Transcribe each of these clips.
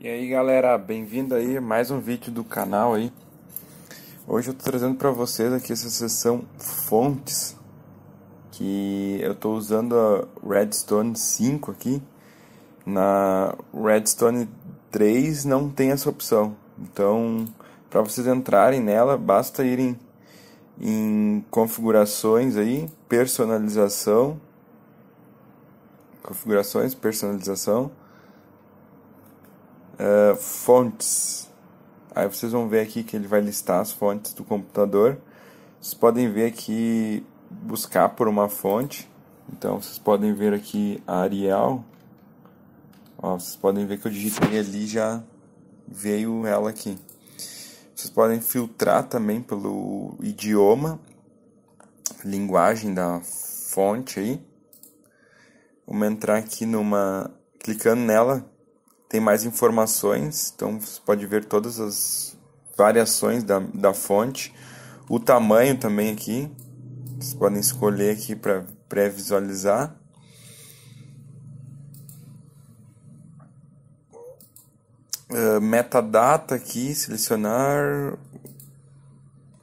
E aí galera, bem-vindo aí mais um vídeo do canal aí. Hoje eu tô trazendo para vocês aqui essa seção fontes que eu tô usando a Redstone 5 aqui. Na Redstone 3 não tem essa opção. Então, para vocês entrarem nela, basta irem em configurações aí, personalização, configurações, personalização uh, fontes. Aí vocês vão ver aqui que ele vai listar as fontes do computador. Vocês podem ver aqui, buscar por uma fonte. Então vocês podem ver aqui a Arial. Ó, vocês podem ver que eu digitei ali já veio ela aqui. Vocês podem filtrar também pelo idioma, linguagem da fonte aí. Vamos entrar aqui numa. clicando nela, tem mais informações, então você pode ver todas as variações da, da fonte. O tamanho também aqui, vocês podem escolher aqui para pré-visualizar. Uh, metadata aqui, selecionar.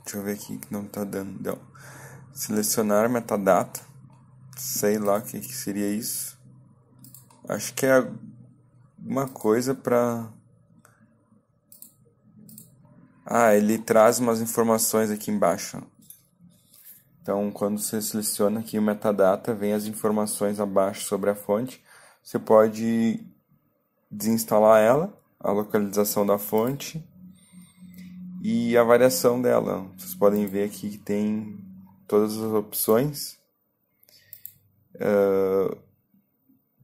Deixa eu ver aqui que não está dando. Não. Selecionar metadata. Sei lá o que, que seria isso. Acho que é alguma coisa para. Ah, ele traz umas informações aqui embaixo. Então, quando você seleciona aqui o metadata, vem as informações abaixo sobre a fonte. Você pode desinstalar ela, a localização da fonte e a variação dela. Vocês podem ver aqui que tem todas as opções. Uh,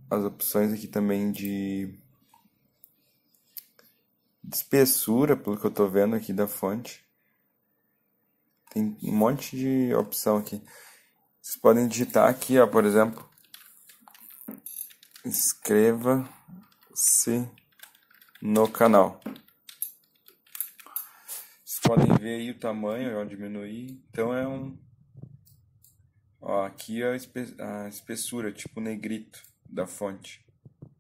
as opções aqui também de de espessura, pelo que eu estou vendo aqui da fonte. Tem um monte de opção aqui. Vocês podem digitar aqui, ó, por exemplo, inscreva-se no canal. Vocês podem ver aí o tamanho, é eu diminuir. Então é um ó, aqui é a espessura, tipo negrito da fonte.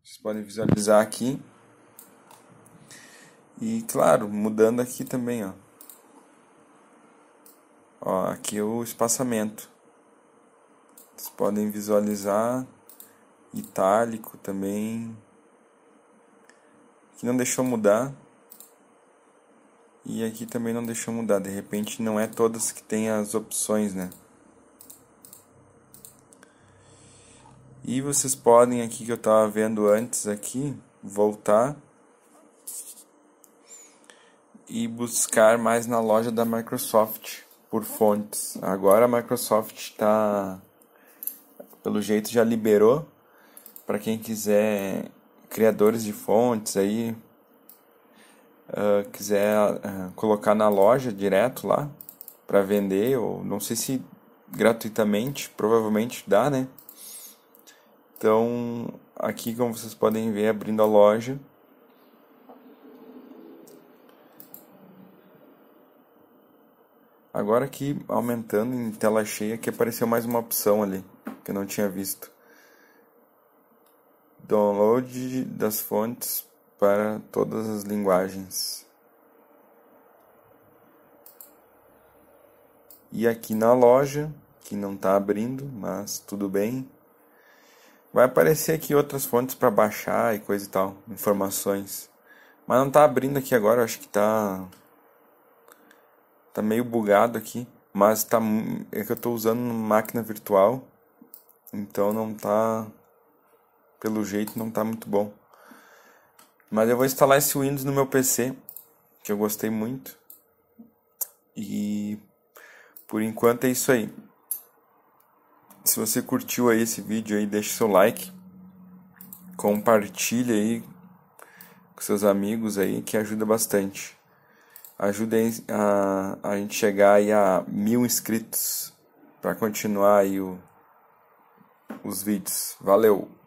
Vocês podem visualizar aqui. E claro, mudando aqui também, ó. ó aqui é o espaçamento. Vocês podem visualizar itálico também. Aqui não deixou mudar. E aqui também não deixou mudar. De repente não é todas que tem as opções, né? E vocês podem aqui que eu estava vendo antes aqui, voltar e buscar mais na loja da Microsoft por fontes. Agora a Microsoft está, pelo jeito, já liberou para quem quiser criadores de fontes aí uh, quiser uh, colocar na loja direto lá para vender ou não sei se gratuitamente provavelmente dá né então aqui como vocês podem ver abrindo a loja Agora aqui aumentando em tela cheia que apareceu mais uma opção ali que eu não tinha visto. Download das fontes para todas as linguagens. E aqui na loja, que não está abrindo, mas tudo bem. Vai aparecer aqui outras fontes para baixar e coisa e tal, informações. Mas não está abrindo aqui agora, acho que está Tá meio bugado aqui, mas tá é que eu tô usando máquina virtual. Então não tá pelo jeito não tá muito bom. Mas eu vou instalar esse Windows no meu PC, que eu gostei muito. E por enquanto é isso aí. Se você curtiu aí esse vídeo aí, deixa seu like. Compartilha aí com seus amigos aí que ajuda bastante ajudem a, a gente chegar aí a mil inscritos para continuar aí o, os vídeos. Valeu!